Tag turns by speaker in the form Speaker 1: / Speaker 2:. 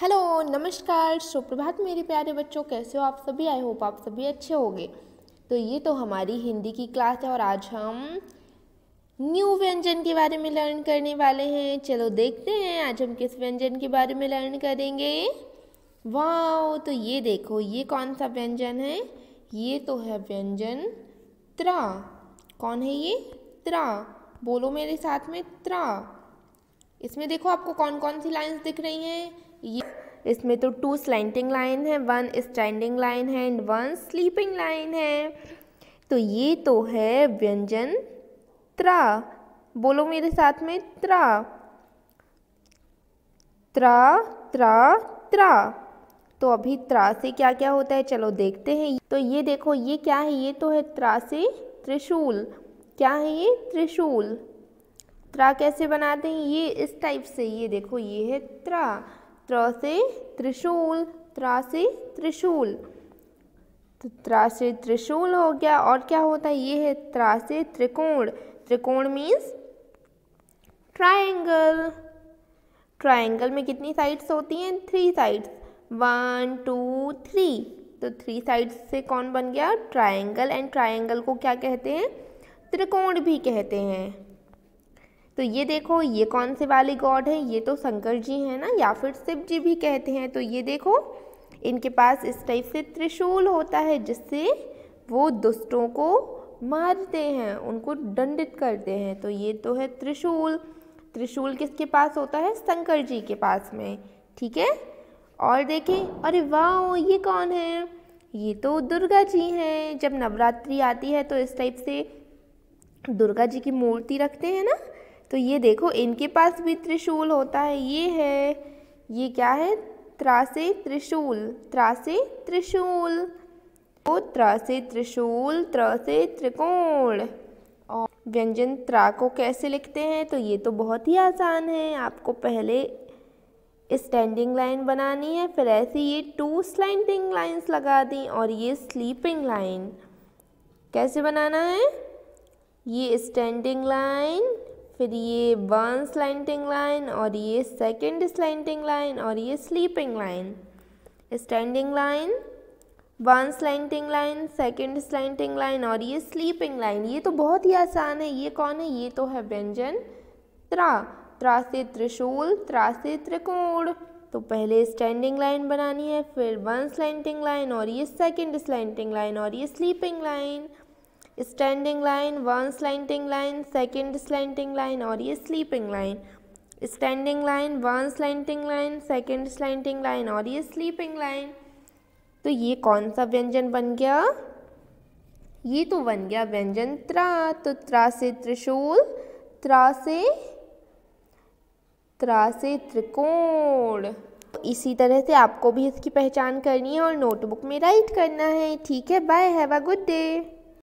Speaker 1: hello नमस्कार सुप्रभात मेरे प्यारे बच्चों कैसे हो आप सभी आई होप आप सभी अच्छे होंगे तो ये तो हमारी हिंदी की क्लास है और आज हम न्यू व्यंजन के बारे में लर्न करने वाले हैं चलो देखते हैं आज हम किस व्यंजन के बारे में लर्न करेंगे वाह तो ये देखो ये कौन सा व्यंजन है ये तो है व्यंजन त्रा कौन है ये त्रा बोलो मेरे साथ में त्रा इसमें देखो आपको कौन कौन सी लाइन्स दिख रही हैं ये इसमें तो टू स्लाइंटिंग लाइन है वन स्टैंडिंग लाइन है एंड वन स्लीपिंग लाइन है तो ये तो है व्यंजन त्रा बोलो मेरे साथ में त्रा त्रा त्रा त्रा तो अभी त्रा से क्या क्या होता है चलो देखते हैं तो ये देखो ये क्या है ये तो है त्रा से त्रिशूल क्या है ये त्रिशूल त्रा कैसे बनाते हैं ये इस टाइप से ये देखो ये है त्रा त्र से त्रिशूल त्रा से त्रिशूल तो त्रासे त्रिशूल हो गया और क्या होता है ये है त्रासे से त्रिकोण त्रिकोण मीन्स ट्राइंगल ट्राइंगल में कितनी साइड्स होती हैं three sides one two three तो थ्री साइड्स से कौन बन गया ट्राइंगल एंड ट्राइंगल को क्या कहते हैं त्रिकोण भी कहते हैं तो ये देखो ये कौन से वाले गॉड हैं ये तो शंकर जी हैं ना या फिर शिव जी भी कहते हैं तो ये देखो इनके पास इस टाइप से त्रिशूल होता है जिससे वो दुष्टों को मारते हैं उनको दंडित करते हैं तो ये तो है त्रिशूल त्रिशूल किसके पास होता है शंकर जी के पास में ठीक है और देखें अरे वाह ये कौन है ये तो दुर्गा जी हैं जब नवरात्रि आती है तो इस टाइप से दुर्गा जी की मूर्ति रखते हैं ना तो ये देखो इनके पास भी त्रिशूल होता है ये है ये क्या है त्रासे त्रिशूल त्रासे त्रिशूल तो त्रासे त्रिशूल त्रासे त्रिकोण और व्यंजन त्रा को कैसे लिखते हैं तो ये तो बहुत ही आसान है आपको पहले स्टैंडिंग लाइन बनानी है फिर ऐसे ये टू स्लाइडिंग लाइंस लगा दी और ये स्लीपिंग लाइन कैसे बनाना है ये स्टैंडिंग लाइन फिर ये वन स्लाइंटिंग लाइन और ये सेकंड स्लाइंटिंग लाइन और ये sleeping line standing line one slanting line second slanting line और ये स्लीपिंग लाइन ये तो बहुत ही आसान है ये कौन है ये तो है व्यंजन त्रा त्रा से त्रिशूल त्रा से त्रिकोण तो पहले स्टैंडिंग लाइन बनानी है फिर वन स्लाइंटिंग लाइन और ये सेकंड स्लाइंटिंग लाइन और ये sleeping line standing line one slanting line second slanting line और ये sleeping line standing line one slanting line second slanting line और ये स्लीपिंग लाइन तो ये कौन सा व्यंजन बन गया ये तो बन गया व्यंजन त्रा तो त्रा से त्रिशूल त्रा से त्रा से त्रिकोण इसी तरह से आपको भी इसकी पहचान करनी है और नोटबुक में राइट करना है ठीक है bye have a good day